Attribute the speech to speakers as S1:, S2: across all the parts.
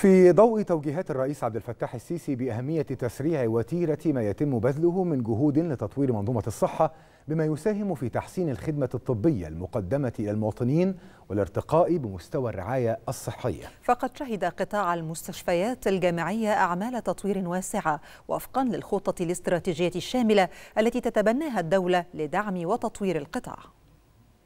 S1: في ضوء توجيهات الرئيس عبد الفتاح السيسي بأهمية تسريع وتيرة ما يتم بذله من جهود لتطوير منظومة الصحة بما يساهم في تحسين الخدمة الطبية المقدمة إلى المواطنين والارتقاء بمستوى الرعاية الصحية فقد شهد قطاع المستشفيات الجامعية أعمال تطوير واسعة وفقا للخطة الاستراتيجية الشاملة التي تتبناها الدولة لدعم وتطوير القطاع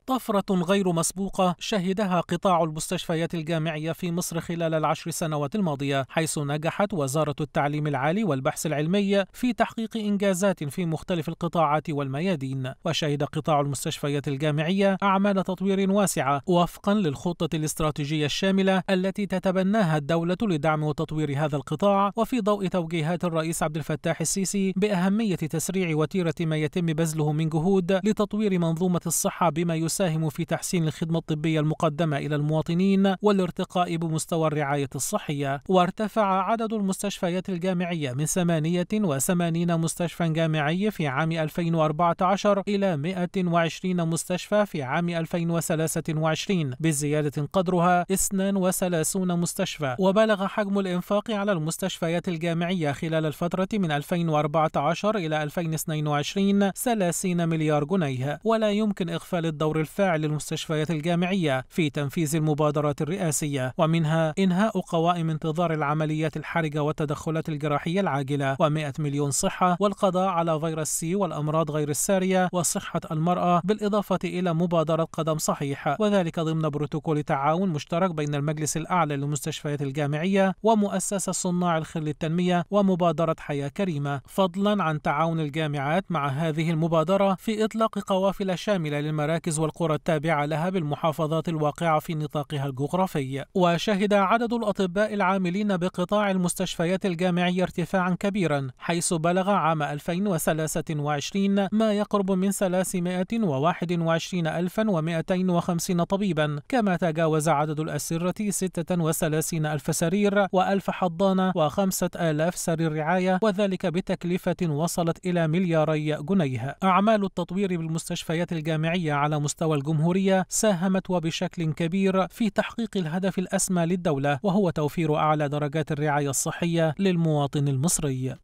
S1: طفرة غير مسبوقة شهدها قطاع المستشفيات الجامعية في مصر خلال العشر سنوات الماضية حيث نجحت وزارة التعليم العالي والبحث العلمي في تحقيق إنجازات في مختلف القطاعات والميادين وشهد قطاع المستشفيات الجامعية أعمال تطوير واسعة وفقا للخطة الاستراتيجية الشاملة التي تتبناها الدولة لدعم وتطوير هذا القطاع وفي ضوء توجيهات الرئيس عبد الفتاح السيسي بأهمية تسريع وتيرة ما يتم بذله من جهود لتطوير منظومة الصحة بما يساعد تساهم في تحسين الخدمة الطبية المقدمة إلى المواطنين والارتقاء بمستوى الرعاية الصحية وارتفع عدد المستشفيات الجامعية من 88 مستشفى جامعي في عام 2014 إلى 120 مستشفى في عام 2023 بزيادة قدرها 32 مستشفى وبلغ حجم الإنفاق على المستشفيات الجامعية خلال الفترة من 2014 إلى 2022 30 مليار جنيه ولا يمكن إغفال الدور الفاعل للمستشفيات الجامعية في تنفيذ المبادرات الرئاسية ومنها إنهاء قوائم انتظار العمليات الحرجة والتدخلات الجراحية العاجلة و100 مليون صحة والقضاء على فيروس سي والأمراض غير السارية وصحة المرأة بالإضافة إلى مبادرة قدم صحيح وذلك ضمن بروتوكول تعاون مشترك بين المجلس الأعلى للمستشفيات الجامعية ومؤسسة صناع الخل التنمية ومبادرة حياة كريمة فضلا عن تعاون الجامعات مع هذه المبادرة في إطلاق قوافل شاملة للمراكز والقوافل القرى التابعة لها بالمحافظات الواقعة في نطاقها الجغرافي وشهد عدد الأطباء العاملين بقطاع المستشفيات الجامعية ارتفاعا كبيرا حيث بلغ عام 2023 ما يقرب من 321250 طبيبا كما تجاوز عدد الأسرة 36 ألف سرير و1000 حضانة و5000 سرير رعاية وذلك بتكلفة وصلت إلى ملياري جنيه أعمال التطوير بالمستشفيات الجامعية على مستوى مستوى الجمهورية ساهمت وبشكل كبير في تحقيق الهدف الأسمى للدولة وهو توفير أعلى درجات الرعاية الصحية للمواطن المصري